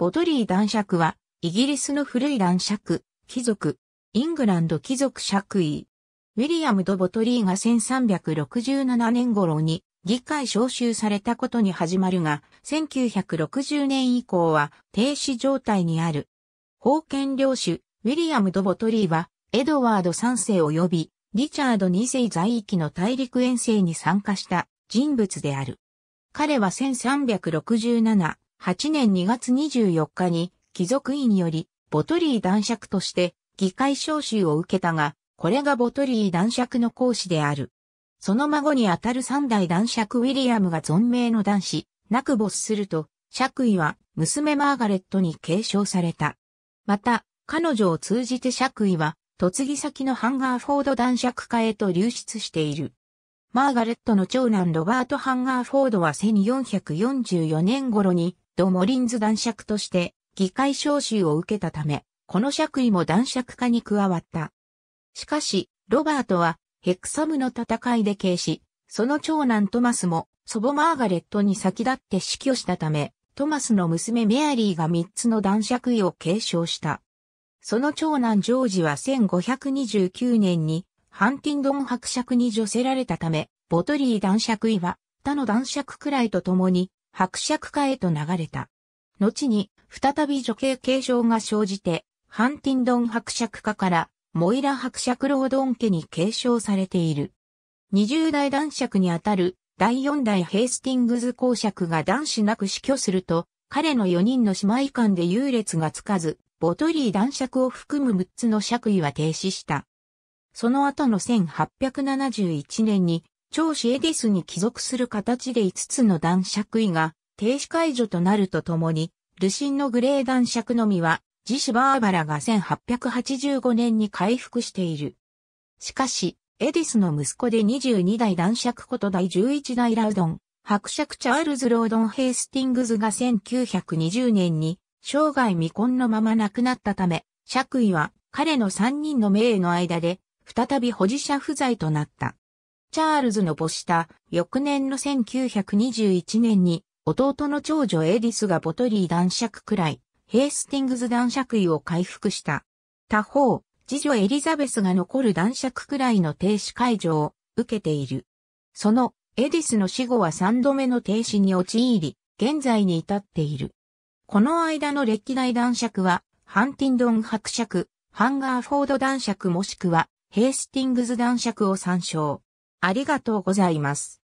ボトリー男爵は、イギリスの古い男爵、貴族、イングランド貴族爵位。ウィリアム・ド・ボトリーが1367年頃に議会招集されたことに始まるが、1960年以降は停止状態にある。封建領主、ウィリアム・ド・ボトリーは、エドワード3世及び、リチャード2世在域の大陸遠征に参加した人物である。彼は1367、8年2月24日に貴族院よりボトリー男爵として議会召集を受けたが、これがボトリー男爵の講師である。その孫にあたる三代男爵ウィリアムが存命の男子、なく没すると、爵位は娘マーガレットに継承された。また、彼女を通じて爵位は、嫁ぎ先のハンガーフォード男爵家へと流出している。マーガレットの長男ロバート・ハンガーフォードは1444年頃に、ド・モリンズ男爵として、議会召集を受けたため、この爵位も男爵化に加わった。しかし、ロバートは、ヘクサムの戦いで軽死、その長男トマスも、祖母マーガレットに先立って死去したため、トマスの娘メアリーが3つの男爵位を継承した。その長男ジョージは1529年にハンティンドン伯爵に助せられたため、ボトリー男爵位は他の男爵位と共に伯爵家へと流れた。後に再び女系継承が生じて、ハンティンドン伯爵家からモイラ伯爵ロードン家に継承されている。20代男爵にあたる第4代ヘイスティングズ公爵が男子なく死去すると、彼の4人の姉妹間で優劣がつかず、ボトリー男爵を含む6つの爵位は停止した。その後の1871年に、長子エディスに帰属する形で5つの男爵位が停止解除となるとともに、ルシンのグレー男爵のみは、自主バーバラが1885年に回復している。しかし、エディスの息子で22代男爵こと第11代ラウドン、伯爵チャールズ・ロードン・ヘイスティングズが1920年に生涯未婚のまま亡くなったため、爵位は彼の3人の命の間で再び保持者不在となった。チャールズの母子た翌年の1921年に弟の長女エディスがボトリー男爵くらい、ヘースティングズ男爵位を回復した。他方、次女エリザベスが残る男爵くらいの停止解除を受けている。そのエディスの死後は三度目の停止に陥り、現在に至っている。この間の歴代男爵は、ハンティンドン伯爵、ハンガーフォード男爵もしくは、ヘースティングズ男爵を参照。ありがとうございます。